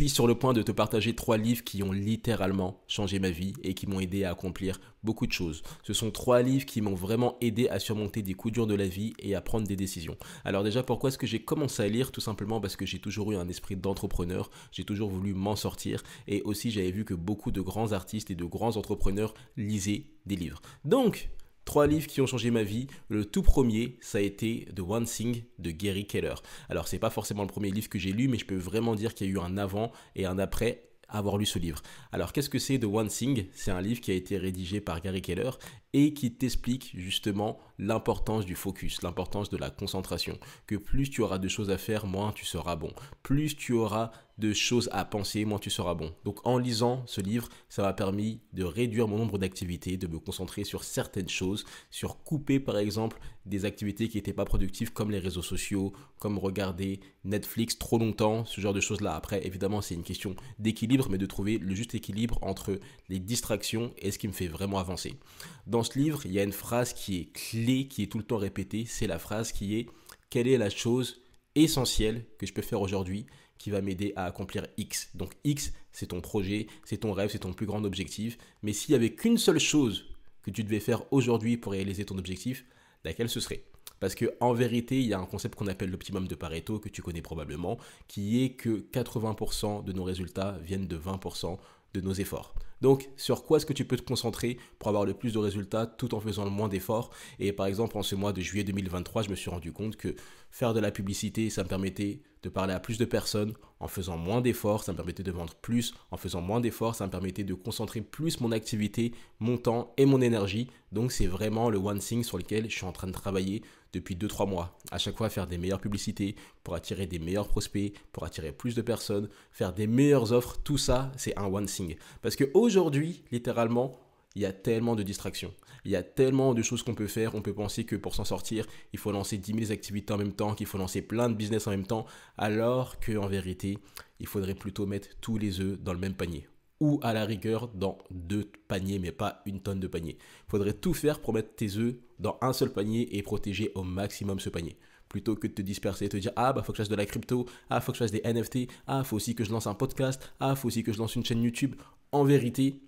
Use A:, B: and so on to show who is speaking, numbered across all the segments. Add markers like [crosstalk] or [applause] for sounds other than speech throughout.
A: suis sur le point de te partager trois livres qui ont littéralement changé ma vie et qui m'ont aidé à accomplir beaucoup de choses. Ce sont trois livres qui m'ont vraiment aidé à surmonter des coups durs de la vie et à prendre des décisions. Alors déjà, pourquoi est-ce que j'ai commencé à lire Tout simplement parce que j'ai toujours eu un esprit d'entrepreneur, j'ai toujours voulu m'en sortir et aussi j'avais vu que beaucoup de grands artistes et de grands entrepreneurs lisaient des livres. Donc, Trois livres qui ont changé ma vie. Le tout premier, ça a été The One Thing de Gary Keller. Alors, c'est pas forcément le premier livre que j'ai lu, mais je peux vraiment dire qu'il y a eu un avant et un après avoir lu ce livre. Alors qu'est-ce que c'est The One Thing C'est un livre qui a été rédigé par Gary Keller et qui t'explique justement l'importance du focus, l'importance de la concentration, que plus tu auras de choses à faire, moins tu seras bon, plus tu auras de choses à penser, moins tu seras bon. Donc en lisant ce livre, ça m'a permis de réduire mon nombre d'activités, de me concentrer sur certaines choses, sur couper par exemple des activités qui n'étaient pas productives comme les réseaux sociaux, comme regarder Netflix trop longtemps, ce genre de choses-là. Après, évidemment, c'est une question d'équilibre, mais de trouver le juste équilibre entre les distractions et ce qui me fait vraiment avancer livre, il y a une phrase qui est clé, qui est tout le temps répétée. C'est la phrase qui est quelle est la chose essentielle que je peux faire aujourd'hui qui va m'aider à accomplir X. Donc X, c'est ton projet, c'est ton rêve, c'est ton plus grand objectif. Mais s'il n'y avait qu'une seule chose que tu devais faire aujourd'hui pour réaliser ton objectif, laquelle ce serait parce que en vérité, il y a un concept qu'on appelle l'optimum de Pareto que tu connais probablement, qui est que 80% de nos résultats viennent de 20% de nos efforts. Donc, sur quoi est-ce que tu peux te concentrer pour avoir le plus de résultats tout en faisant le moins d'efforts Et par exemple, en ce mois de juillet 2023, je me suis rendu compte que faire de la publicité, ça me permettait de parler à plus de personnes en faisant moins d'efforts, ça me permettait de vendre plus, en faisant moins d'efforts, ça me permettait de concentrer plus mon activité, mon temps et mon énergie. Donc c'est vraiment le one thing sur lequel je suis en train de travailler depuis 2-3 mois. À chaque fois faire des meilleures publicités pour attirer des meilleurs prospects, pour attirer plus de personnes, faire des meilleures offres, tout ça c'est un one thing. Parce que au aujourd'hui, littéralement, il y a tellement de distractions. Il y a tellement de choses qu'on peut faire. On peut penser que pour s'en sortir, il faut lancer 10 000 activités en même temps, qu'il faut lancer plein de business en même temps, alors qu'en vérité, il faudrait plutôt mettre tous les œufs dans le même panier. Ou à la rigueur, dans deux paniers, mais pas une tonne de paniers. Il faudrait tout faire pour mettre tes œufs dans un seul panier et protéger au maximum ce panier plutôt que de te disperser et te dire ah bah faut que je fasse de la crypto, ah faut que je fasse des NFT, ah faut aussi que je lance un podcast, ah faut aussi que je lance une chaîne YouTube en vérité,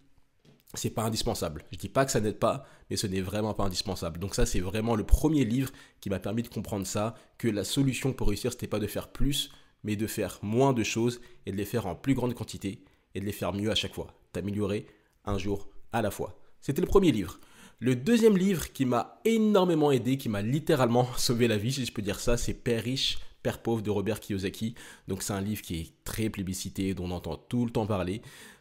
A: c'est pas indispensable. Je dis pas que ça n'aide pas, mais ce n'est vraiment pas indispensable. Donc ça, c'est vraiment le premier livre qui m'a permis de comprendre ça, que la solution pour réussir, c'était pas de faire plus, mais de faire moins de choses et de les faire en plus grande quantité et de les faire mieux à chaque fois. T'améliorer un jour à la fois. C'était le premier livre. Le deuxième livre qui m'a énormément aidé, qui m'a littéralement [laughs] sauvé la vie, si je peux dire ça, c'est Père riche, Père pauvre de Robert Kiyosaki. Donc c'est un livre qui est très plébiscité, dont on entend tout le temps parler.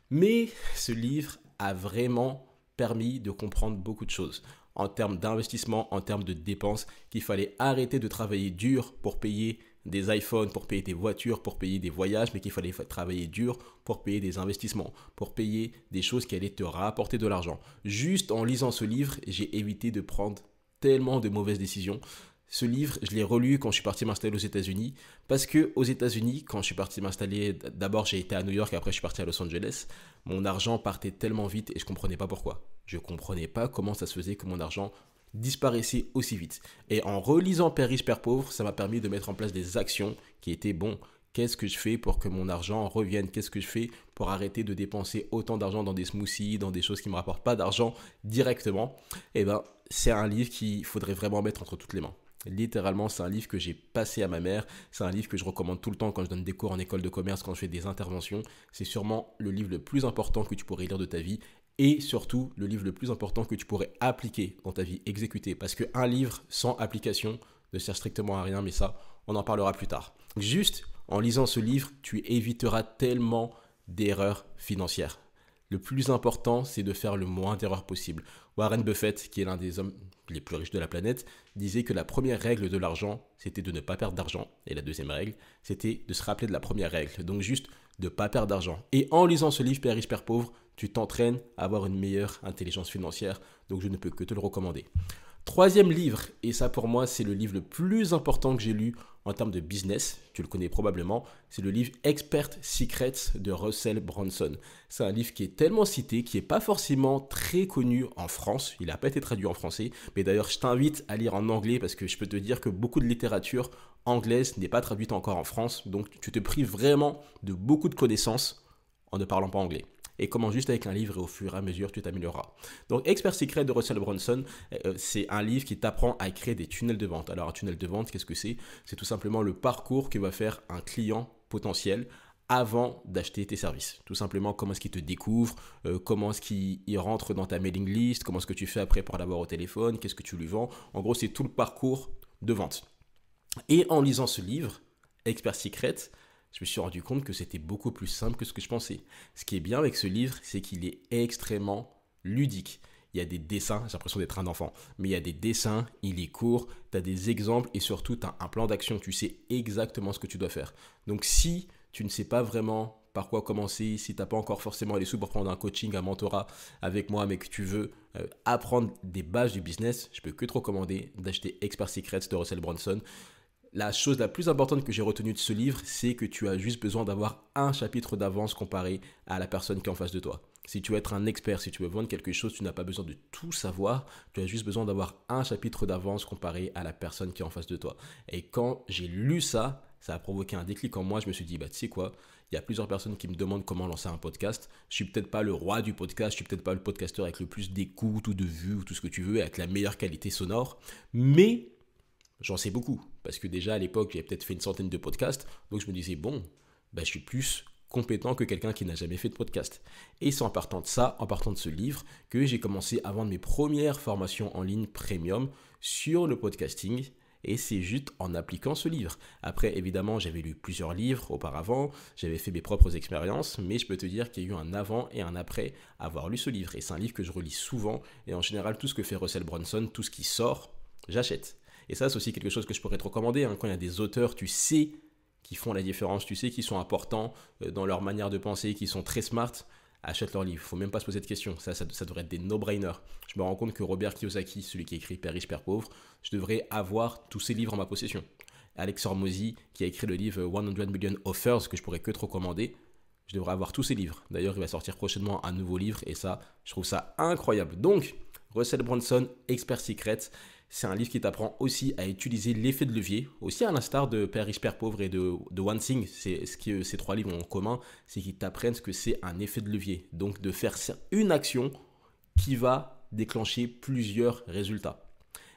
A: Mais ce livre a vraiment permis de comprendre beaucoup de choses en termes d'investissement, en termes de dépenses, qu'il fallait arrêter de travailler dur pour payer des iPhones, pour payer des voitures, pour payer des voyages, mais qu'il fallait travailler dur pour payer des investissements, pour payer des choses qui allaient te rapporter de l'argent. Juste en lisant ce livre, j'ai évité de prendre tellement de mauvaises décisions. Ce livre, je l'ai relu quand je suis parti m'installer aux États-Unis, parce que aux États-Unis, quand je suis parti m'installer, d'abord j'ai été à New York, après je suis parti à Los Angeles, mon argent partait tellement vite et je ne comprenais pas pourquoi. Je ne comprenais pas comment ça se faisait que mon argent disparaissait aussi vite. Et en relisant Père riche, Père pauvre, ça m'a permis de mettre en place des actions qui étaient bon. Qu'est-ce que je fais pour que mon argent revienne Qu'est-ce que je fais pour arrêter de dépenser autant d'argent dans des smoothies, dans des choses qui ne me rapportent pas d'argent directement Eh ben, c'est un livre qu'il faudrait vraiment mettre entre toutes les mains. Littéralement, c'est un livre que j'ai passé à ma mère. C'est un livre que je recommande tout le temps quand je donne des cours en école de commerce, quand je fais des interventions. C'est sûrement le livre le plus important que tu pourrais lire de ta vie et surtout le livre le plus important que tu pourrais appliquer dans ta vie, exécuter. Parce qu'un livre sans application ne sert strictement à rien, mais ça, on en parlera plus tard. Juste en lisant ce livre, tu éviteras tellement d'erreurs financières. Le plus important, c'est de faire le moins d'erreurs possible. Warren Buffett, qui est l'un des hommes les plus riches de la planète, disait que la première règle de l'argent, c'était de ne pas perdre d'argent. Et la deuxième règle, c'était de se rappeler de la première règle. Donc juste de ne pas perdre d'argent. Et en lisant ce livre, Père riche, Père pauvre, tu t'entraînes à avoir une meilleure intelligence financière. Donc je ne peux que te le recommander. Troisième livre, et ça pour moi c'est le livre le plus important que j'ai lu en termes de business, tu le connais probablement, c'est le livre Expert Secrets de Russell Brunson. C'est un livre qui est tellement cité, qui n'est pas forcément très connu en France, il n'a pas été traduit en français, mais d'ailleurs je t'invite à lire en anglais parce que je peux te dire que beaucoup de littérature anglaise n'est pas traduite encore en France, donc tu te prives vraiment de beaucoup de connaissances en ne parlant pas anglais et commence juste avec un livre et au fur et à mesure tu t'amélioreras. Donc Expert Secret de Russell Bronson euh, euh, c'est un livre qui t'apprend à créer des tunnels de vente. Alors un tunnel de vente, qu'est-ce que c'est C'est tout simplement le parcours que va faire un client potentiel avant d'acheter tes services. Tout simplement, comment est-ce qu'il te découvre, euh, comment est-ce qu'il rentre dans ta mailing list, comment est-ce que tu fais après pour l'avoir au téléphone, qu'est-ce que tu lui vends. En gros, c'est tout le parcours de vente. Et en lisant ce livre, Expert Secret, je me suis rendu compte que c'était beaucoup plus simple que ce que je pensais. Ce qui est bien avec ce livre, c'est qu'il est extrêmement ludique. Il y a des dessins, j'ai l'impression d'être un enfant, mais il y a des dessins, il est court, tu as des exemples et surtout tu as un plan d'action, tu sais exactement ce que tu dois faire. Donc si tu ne sais pas vraiment par quoi commencer, si tu n'as pas encore forcément les sous pour prendre un coaching, un mentorat avec moi, mais que tu veux euh, apprendre des bases du business, je peux que te recommander d'acheter Expert Secrets de Russell Brunson. La chose la plus importante que j'ai retenue de ce livre, c'est que tu as juste besoin d'avoir un chapitre d'avance comparé à la personne qui est en face de toi. Si tu veux être un expert, si tu veux vendre quelque chose, tu n'as pas besoin de tout savoir. Tu as juste besoin d'avoir un chapitre d'avance comparé à la personne qui est en face de toi. Et quand j'ai lu ça, ça a provoqué un déclic en moi. Je me suis dit, bah, tu sais quoi, il y a plusieurs personnes qui me demandent comment lancer un podcast. Je suis peut-être pas le roi du podcast, je suis peut-être pas le podcasteur avec le plus d'écoute ou de vues ou tout ce que tu veux, avec la meilleure qualité sonore, mais j'en sais beaucoup parce que déjà à l'époque, j'avais peut-être fait une centaine de podcasts, donc je me disais, bon, bah, je suis plus compétent que quelqu'un qui n'a jamais fait de podcast. Et c'est en partant de ça, en partant de ce livre, que j'ai commencé à vendre mes premières formations en ligne premium sur le podcasting. Et c'est juste en appliquant ce livre. Après, évidemment, j'avais lu plusieurs livres auparavant, j'avais fait mes propres expériences, mais je peux te dire qu'il y a eu un avant et un après avoir lu ce livre. Et c'est un livre que je relis souvent, et en général, tout ce que fait Russell Bronson, tout ce qui sort, j'achète. Et ça, c'est aussi quelque chose que je pourrais te recommander. Hein. Quand il y a des auteurs, tu sais qui font la différence, tu sais qui sont importants euh, dans leur manière de penser, qui sont très smart, achète leur livre. Faut même pas se poser de questions. Ça, ça, devrait être des no brainer Je me rends compte que Robert Kiyosaki, celui qui écrit Père riche, Père pauvre, je devrais avoir tous ses livres en ma possession. Alex Hormozy, qui a écrit le livre 100 euh, Million Offers, que je pourrais que trop recommander, je devrais avoir tous ces livres. D'ailleurs, il va sortir prochainement un nouveau livre et ça, je trouve ça incroyable. Donc, Russell Bronson, expert secret. C'est un livre qui t'apprend aussi à utiliser l'effet de levier, aussi à l'instar de Père riche, Père pauvre et de, One Thing. C'est ce que euh, ces trois livres ont en commun, c'est qu'ils t'apprennent ce que c'est un effet de levier. Donc de faire une action qui va déclencher plusieurs résultats.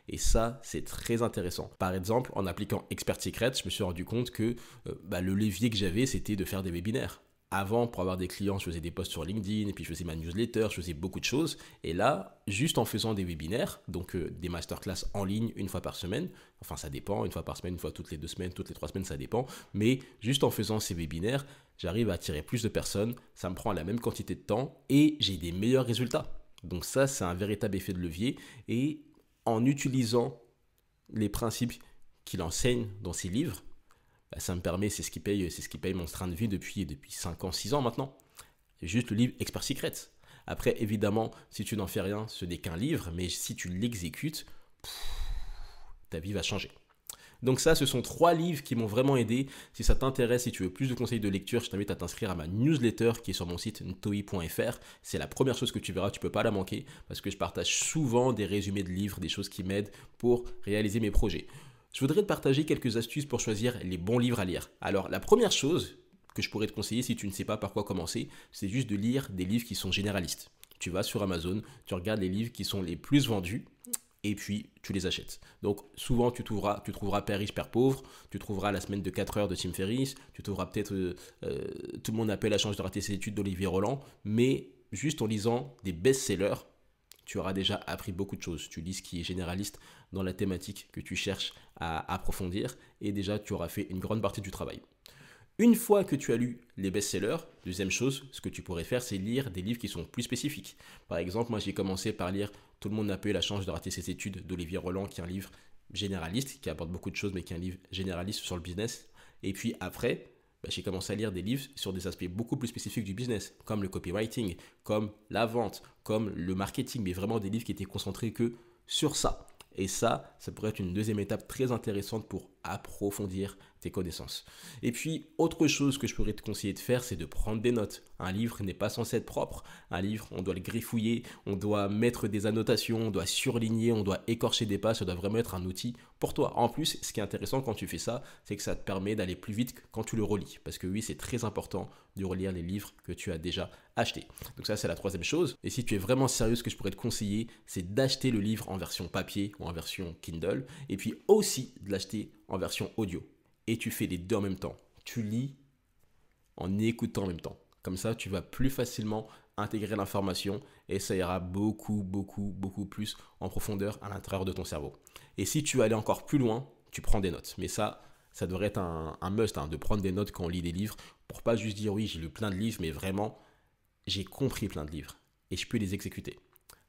A: Et ça, c'est très intéressant. Par exemple, en appliquant Expert Secret, je me suis rendu compte que euh, bah, le levier que j'avais, c'était de faire des webinaires avant, pour avoir des clients, je faisais des posts sur LinkedIn, et puis je faisais ma newsletter, je faisais beaucoup de choses. Et là, juste en faisant des webinaires, donc euh, des masterclass en ligne une fois par semaine, enfin ça dépend, une fois par semaine, une fois toutes les deux semaines, toutes les trois semaines, ça dépend, mais juste en faisant ces webinaires, j'arrive à attirer plus de personnes, ça me prend la même quantité de temps, et j'ai des meilleurs résultats. Donc ça, c'est un véritable effet de levier, et en utilisant les principes qu'il enseigne dans ses livres, bah, ça me permet, c'est ce qui paye, c'est ce qui paye mon train de vie depuis, depuis 5 ans, 6 ans maintenant. juste le livre Expert Secret. Après, évidemment, si tu n'en fais rien, ce n'est qu'un livre, mais si tu l'exécutes, ta vie va changer. Donc ça, ce sont trois livres qui m'ont vraiment aidé. Si ça t'intéresse, si tu veux plus de conseils de lecture, je t'invite à t'inscrire à ma newsletter qui est sur mon site ntoi.fr. C'est la première chose que tu verras, tu ne peux pas la manquer parce que je partage souvent des résumés de livres, des choses qui m'aident pour réaliser mes projets je voudrais te partager quelques astuces pour choisir les bons livres à lire. Alors la première chose que je pourrais te conseiller si tu ne sais pas par quoi commencer, c'est juste de lire des livres qui sont généralistes. Tu vas sur Amazon, tu regardes les livres qui sont les plus vendus et puis tu les achètes. Donc souvent tu trouveras, tu trouveras Père riche, Père pauvre, tu trouveras La semaine de 4 heures de Tim Ferriss, tu trouveras peut-être euh, euh, Tout le monde appelle à chance de rater ses études d'Olivier Roland, mais juste en lisant des best-sellers, tu auras déjà appris beaucoup de choses. Tu lis ce qui est généraliste dans la thématique que tu cherches à approfondir et déjà tu auras fait une grande partie du travail. Une fois que tu as lu les best-sellers, deuxième chose, ce que tu pourrais faire, c'est lire des livres qui sont plus spécifiques. Par exemple, moi j'ai commencé par lire Tout le monde n'a pas eu la chance de rater ses études d'Olivier Roland, qui est un livre généraliste, qui apporte beaucoup de choses, mais qui est un livre généraliste sur le business. Et puis après, bah, j'ai commencé à lire des livres sur des aspects beaucoup plus spécifiques du business, comme le copywriting, comme la vente, comme le marketing, mais vraiment des livres qui étaient concentrés que sur ça. Et ça, ça pourrait être une deuxième étape très intéressante pour approfondir tes connaissances. Et puis, autre chose que je pourrais te conseiller de faire, c'est de prendre des notes. Un livre n'est pas censé être propre. Un livre, on doit le griffouiller, on doit mettre des annotations, on doit surligner, on doit écorcher des pas, ça doit vraiment être un outil pour toi. En plus, ce qui est intéressant quand tu fais ça, c'est que ça te permet d'aller plus vite quand tu le relis. Parce que oui, c'est très important de relire les livres que tu as déjà achetés. Donc ça, c'est la troisième chose. Et si tu es vraiment sérieux, ce que je pourrais te conseiller, c'est d'acheter le livre en version papier ou en version Kindle, et puis aussi de l'acheter en version audio et tu fais les deux en même temps. Tu lis en écoutant en même temps. Comme ça, tu vas plus facilement intégrer l'information et ça ira beaucoup, beaucoup, beaucoup plus en profondeur à l'intérieur de ton cerveau. Et si tu veux aller encore plus loin, tu prends des notes. Mais ça, ça devrait être un, must hein, de prendre des notes quand on lit des livres pour pas juste dire oui, j'ai lu plein de livres, mais vraiment, j'ai compris plein de livres et je peux les exécuter.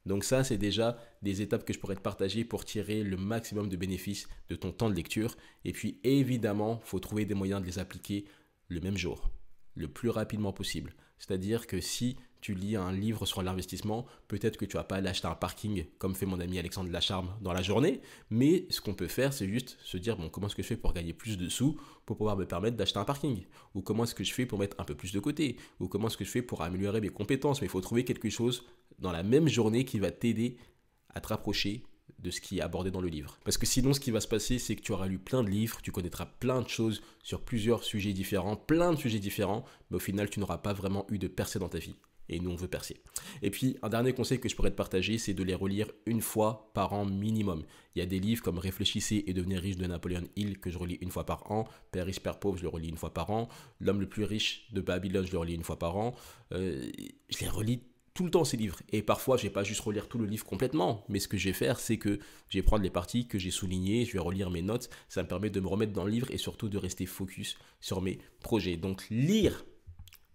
A: Donc ça, c'est déjà des étapes que je pourrais te partager pour tirer le maximum de bénéfices de ton temps de lecture. Et puis évidemment, faut trouver des moyens de les appliquer le même jour, le plus rapidement possible. C'est-à-dire que si tu lis un livre sur l'investissement, peut-être que tu vas pas l'acheter acheter un parking comme fait mon ami Alexandre Lacharme dans la journée, mais ce qu'on peut faire, c'est juste se dire bon, comment est-ce que je fais pour gagner plus de sous pour pouvoir me permettre d'acheter un parking Ou comment est-ce que je fais pour mettre un peu plus de côté Ou comment est-ce que je fais pour améliorer mes compétences Mais il faut trouver quelque chose dans la même journée qui va t'aider à te rapprocher de ce qui est abordé dans le livre. Parce que sinon, ce qui va se passer, c'est que tu auras lu plein de livres, tu connaîtras plein de choses sur plusieurs sujets différents, plein de sujets différents, mais au final, tu n'auras pas vraiment eu de percée dans ta vie et nous on veut percer. Et puis un dernier conseil que je pourrais te partager, c'est de les relire une fois par an minimum. Il y a des livres comme Réfléchissez et devenez riche de Napoléon Hill que je relis une fois par an, Père riche, Père pauvre, je le relis une fois par an, L'homme le plus riche de Babylone, je le relis une fois par an. Euh, je les relis tout le temps ces livres. Et parfois, je vais pas juste relire tout le livre complètement, mais ce que je vais faire, c'est que je vais prendre les parties que j'ai soulignées, je vais relire mes notes, ça me permet de me remettre dans le livre et surtout de rester focus sur mes projets. Donc lire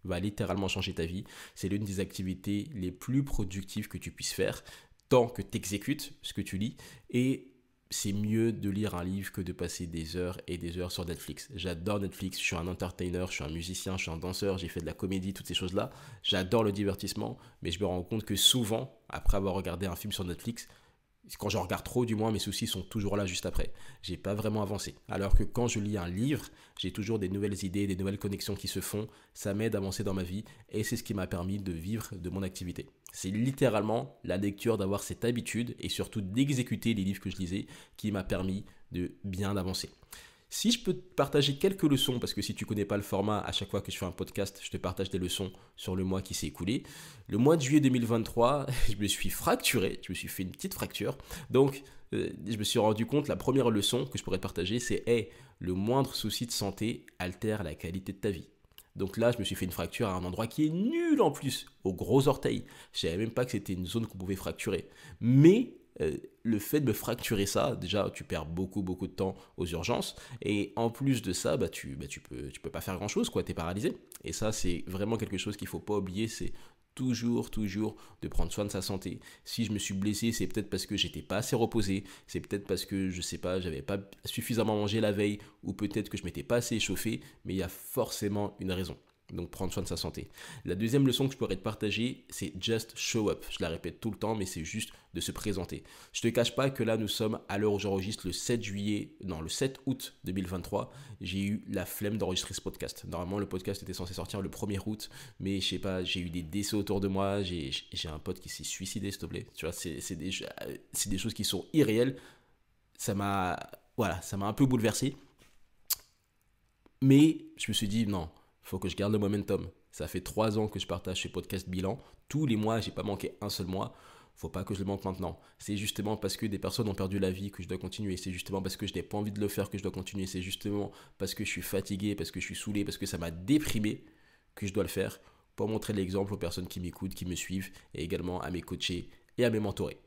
A: va littéralement changer ta vie. C'est l'une des activités les plus productives que tu puisses faire tant que tu exécutes ce que tu lis. Et c'est mieux de lire un livre que de passer des heures et des heures sur Netflix. J'adore Netflix, je suis un entertainer, je suis un musicien, je suis un danseur, j'ai fait de la comédie, toutes ces choses-là. J'adore le divertissement, mais je me rends compte que souvent, après avoir regardé un film sur Netflix, quand je regarde trop, du moins, mes soucis sont toujours là juste après. J'ai pas vraiment avancé. Alors que quand je lis un livre, j'ai toujours des nouvelles idées, des nouvelles connexions qui se font. Ça m'aide à avancer dans ma vie et c'est ce qui m'a permis de vivre de mon activité. C'est littéralement la lecture, d'avoir cette habitude et surtout d'exécuter les livres que je lisais qui m'a permis de bien avancer. Si je peux partager quelques leçons, parce que si tu connais pas le format, à chaque fois que je fais un podcast, je te partage des leçons sur le mois qui s'est écoulé. Le mois de juillet 2023, [laughs] je me suis fracturé, je me suis fait une petite fracture. Donc, euh, je me suis rendu compte, la première leçon que je pourrais partager, c'est eh le moindre souci de santé altère la qualité de ta vie. Donc là, je me suis fait une fracture à un endroit qui est nul en plus, au gros orteil. Je savais même pas que c'était une zone qu'on pouvait fracturer. Mais euh, le fait de me fracturer ça, déjà, tu perds beaucoup, beaucoup de temps aux urgences. Et en plus de ça, bah, tu, bah, peux, tu peux pas faire grand chose, quoi. es paralysé. Et ça, c'est vraiment quelque chose qu'il faut pas oublier. C'est toujours, toujours de prendre soin de sa santé. Si je me suis blessé, c'est peut-être parce que j'étais pas assez reposé, c'est peut-être parce que je sais pas, j'avais pas suffisamment mangé la veille, ou peut-être que je m'étais pas assez échauffé, mais il y a forcément une raison. Donc prendre soin de sa santé. La deuxième leçon que je pourrais te partager, c'est just show up. Je la répète tout le temps, mais c'est juste de se présenter. Je te cache pas que là nous sommes à l'heure où j'enregistre le 7 juillet, non le 7 août 2023. J'ai eu la flemme d'enregistrer ce podcast. Normalement le podcast était censé sortir le 1er août, mais je sais pas, j'ai eu des décès autour de moi, j'ai un pote qui s'est suicidé, s'il te plaît. Tu vois, c'est des, des choses qui sont irréelles. Ça m'a voilà, ça m'a un peu bouleversé. Mais je me suis dit non, faut que je garde le momentum. Ça fait trois ans que je partage ce podcast bilan. Tous les mois, j'ai pas manqué un seul mois. Faut pas que je le manque maintenant. C'est justement parce que des personnes ont perdu la vie que je dois continuer. C'est justement parce que je n'ai pas envie de le faire que je dois continuer. C'est justement parce que je suis fatigué, parce que je suis saoulé, parce que ça m'a déprimé que je dois le faire pour montrer l'exemple aux personnes qui m'écoutent, qui me suivent et également à mes coachés et à mes mentorés.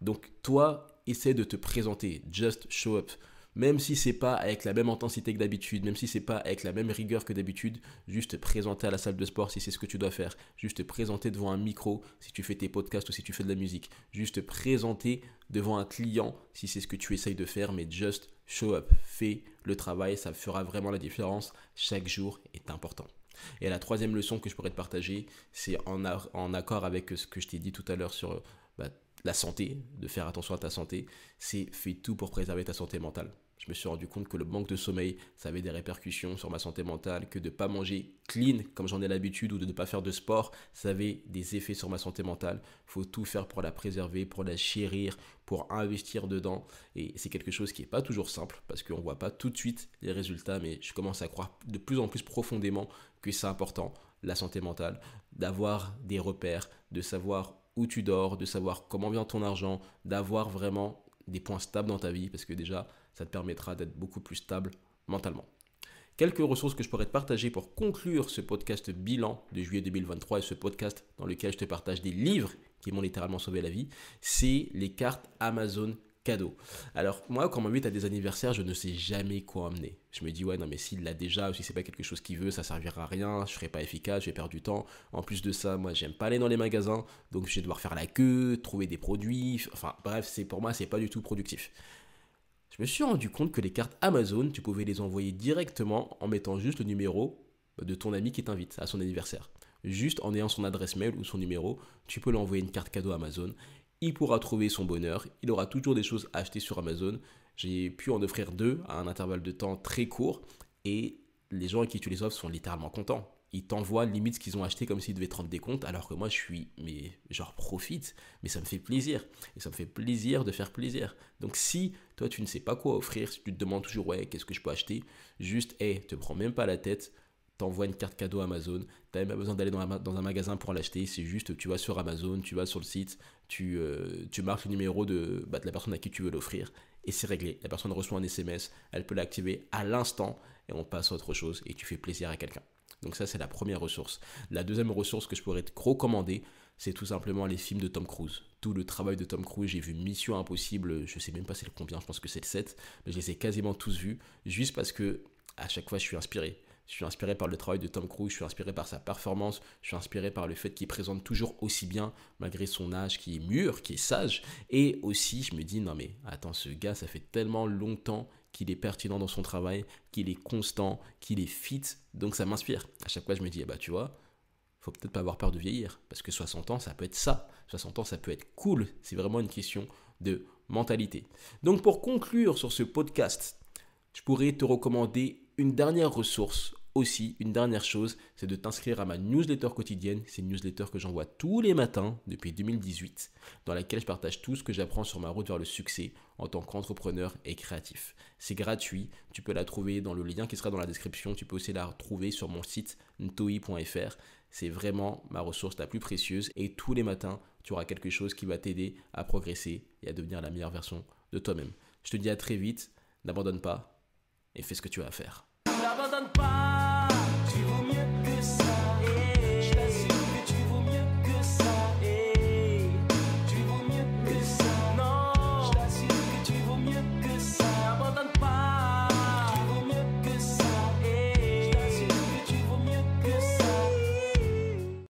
A: Donc toi, essaie de te présenter. Just show up même si c'est pas avec la même intensité que d'habitude, même si c'est pas avec la même rigueur que d'habitude, juste présenter à la salle de sport si c'est ce que tu dois faire, juste présenter devant un micro si tu fais tes podcasts ou si tu fais de la musique, juste présenter devant un client si c'est ce que tu essayes de faire, mais just show up, fais le travail, ça fera vraiment la différence. Chaque jour est important. Et la troisième leçon que je pourrais te partager, c'est en, accord avec ce que je t'ai dit tout à l'heure sur bah, la santé, de faire attention à ta santé, c'est fait tout pour préserver ta santé mentale. Je me suis rendu compte que le manque de sommeil, ça avait des répercussions sur ma santé mentale, que de ne pas manger clean comme j'en ai l'habitude ou de ne pas faire de sport, ça avait des effets sur ma santé mentale. faut tout faire pour la préserver, pour la chérir, pour investir dedans. Et c'est quelque chose qui n'est pas toujours simple parce qu'on ne voit pas tout de suite les résultats, mais je commence à croire de plus en plus profondément que c'est important, la santé mentale, d'avoir des repères, de savoir où tu dors, de savoir comment vient ton argent, d'avoir vraiment des points stables dans ta vie, parce que déjà, ça te permettra d'être beaucoup plus stable mentalement. Quelques ressources que je pourrais te partager pour conclure ce podcast bilan de juillet 2023 et ce podcast dans lequel je te partage des livres qui m'ont littéralement sauvé la vie, c'est les cartes Amazon cadeau. Alors moi, quand on m'invite à des anniversaires, je ne sais jamais quoi amener. Je me dis ouais non mais s'il l'a déjà, ou si c'est pas quelque chose qu'il veut, ça servira à rien, je serai pas efficace, je vais perdre du temps. En plus de ça, moi j'aime pas aller dans les magasins, donc je vais devoir faire la queue, trouver des produits. Enfin bref, c'est pour moi c'est pas du tout productif. Je me suis rendu compte que les cartes Amazon, tu pouvais les envoyer directement en mettant juste le numéro de ton ami qui t'invite à son anniversaire. Juste en ayant son adresse mail ou son numéro, tu peux lui envoyer une carte cadeau Amazon il pourra trouver son bonheur. Il aura toujours des choses à acheter sur Amazon. J'ai pu en offrir deux à un intervalle de temps très court et les gens à qui tu les offres sont littéralement contents. Ils t'envoient limite ce qu'ils ont acheté comme s'ils devaient te rendre des comptes, alors que moi je suis, mais genre profite, mais ça me fait plaisir. Et ça me fait plaisir de faire plaisir. Donc si toi tu ne sais pas quoi offrir, si tu te demandes toujours, ouais, qu'est-ce que je peux acheter, juste, hé, te prends même pas la tête, t'envoies une carte cadeau Amazon, t'as même pas besoin d'aller dans, un magasin pour l'acheter, c'est juste tu vas sur Amazon, tu vas sur le site, tu, euh, marques le numéro de, bah, de la personne à qui tu veux l'offrir, et c'est réglé. La personne reçoit un SMS, elle peut l'activer à l'instant, et on passe à autre chose, et tu fais plaisir à quelqu'un. Donc ça, c'est la première ressource. La deuxième ressource que je pourrais te recommander, c'est tout simplement les films de Tom Cruise. Tout le travail de Tom Cruise, j'ai vu Mission Impossible, je sais même pas c'est le combien, je pense que c'est le 7, mais je les ai quasiment tous vus, juste parce que à chaque fois je suis inspiré. Je suis inspiré par le travail de Tom Cruise, je suis inspiré par sa performance, je suis inspiré par le fait qu'il présente toujours aussi bien malgré son âge qui est mûr, qui est sage. Et aussi, je me dis, non mais attends, ce gars, ça fait tellement longtemps qu'il est pertinent dans son travail, qu'il est constant, qu'il est fit. Donc ça m'inspire. À chaque fois, je me dis, eh bah tu vois, faut peut-être pas avoir peur de vieillir. Parce que 60 ans, ça peut être ça. 60 ans, ça peut être cool. C'est vraiment une question de mentalité. Donc pour conclure sur ce podcast, je pourrais te recommander une dernière ressource aussi, une dernière chose, c'est de t'inscrire à ma newsletter quotidienne. C'est une newsletter que j'envoie tous les matins depuis 2018, dans laquelle je partage tout ce que j'apprends sur ma route vers le succès en tant qu'entrepreneur et créatif. C'est gratuit, tu peux la trouver dans le lien qui sera dans la description. Tu peux aussi la retrouver sur mon site ntoi.fr. C'est vraiment ma ressource la plus précieuse et tous les matins, tu auras quelque chose qui va t'aider à progresser et à devenir la meilleure version de toi-même. Je te dis à très vite, n'abandonne pas et fais ce que tu as à faire. N'abandonne pas tu remercies